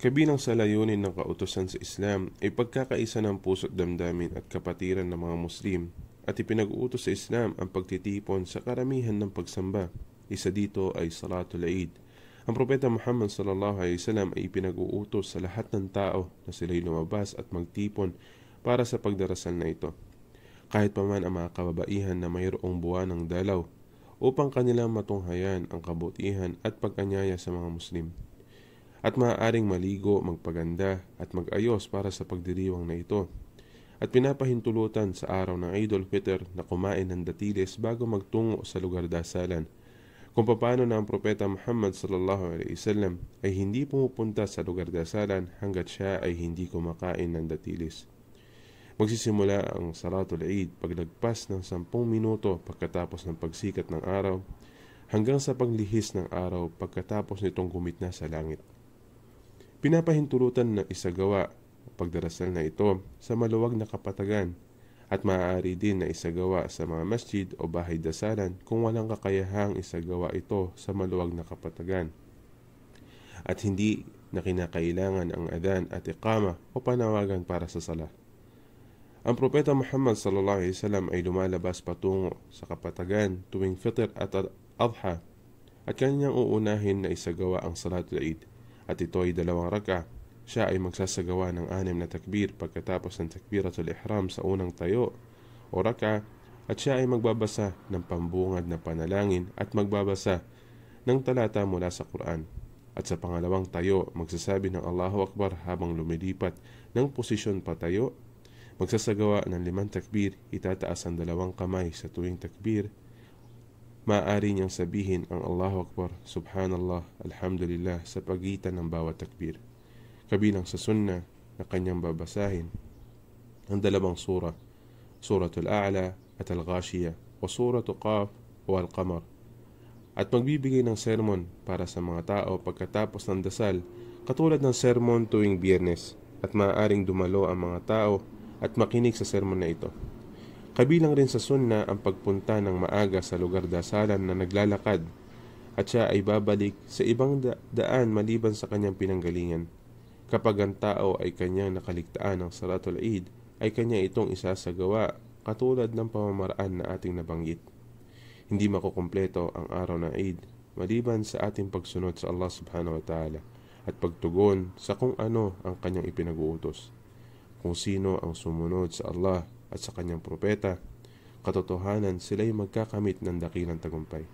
Kabilang sa layunin ng kautosan sa Islam ay pagkakaisa ng puso at damdamin at kapatiran ng mga Muslim at ipinag-uutos sa Islam ang pagtitipon sa karamihan ng pagsamba. Isa dito ay Salatul Eid. Ang propeta Muhammad sallallahu alaihi wasallam ay ipinag-uutos sa lahat ng tao na sila'y lumabas at magtipon para sa pagdarasal na ito. Kahit paman ang mga kababaihan na mayroong buwan ng dalaw upang kanilang matunghayan ang kabutihan at pag-anyaya sa mga Muslim at maaaring maligo, magpaganda at magayos para sa pagdiriwang na ito. At pinapahintulutan sa araw ng Idol Fitr na kumain ng datiles bago magtungo sa lugar dasalan. Kung paano na ang propeta Muhammad sallallahu alaihi wasallam ay hindi pumupunta sa lugar dasalan hanggat siya ay hindi kumakain ng datiles. Magsisimula ang Salatul Eid paglagpas ng 10 minuto pagkatapos ng pagsikat ng araw hanggang sa paglihis ng araw pagkatapos nitong gumitna sa langit pinapahintulutan ng isagawa pagdarasal na ito sa maluwag na kapatagan at maaari din na isagawa sa mga masjid o bahay dasalan kung walang kakayahang isagawa ito sa maluwag na kapatagan. At hindi na kinakailangan ang adan at ikama o panawagan para sa sala. Ang propeta Muhammad sallallahu alaihi wasallam ay lumalabas patungo sa kapatagan tuwing fitr at adha at kanyang uunahin na isagawa ang salatul Eid at ito ay dalawang raka. Siya ay magsasagawa ng anim na takbir pagkatapos ng takbiratul ihram sa unang tayo o raka at siya ay magbabasa ng pambungad na panalangin at magbabasa ng talata mula sa Quran. At sa pangalawang tayo, magsasabi ng Allahu Akbar habang lumilipat ng posisyon patayo. Magsasagawa ng limang takbir, itataas ang dalawang kamay sa tuwing takbir maaari niyang sabihin ang Allahu Akbar, Subhanallah, Alhamdulillah sa pagitan ng bawat takbir. Kabilang sa sunna na kanyang babasahin ang dalawang sura, Suratul A'la at Al-Ghashiyah o Suratul Qaf o Al-Qamar at magbibigay ng sermon para sa mga tao pagkatapos ng dasal katulad ng sermon tuwing biyernes at maaaring dumalo ang mga tao at makinig sa sermon na ito. Kabilang rin sa sunna ang pagpunta ng maaga sa lugar dasalan na naglalakad at siya ay babalik sa ibang da- daan maliban sa kanyang pinanggalingan. Kapag ang tao ay kanyang nakaligtaan ng Salatul Eid, ay kanya itong isasagawa katulad ng pamamaraan na ating nabanggit. Hindi makukumpleto ang araw ng Eid maliban sa ating pagsunod sa Allah subhanahu wa ta'ala at pagtugon sa kung ano ang kanyang ipinag-uutos. Kung sino ang sumunod sa Allah at sa kanyang propeta. Katotohanan sila'y magkakamit ng dakilang tagumpay.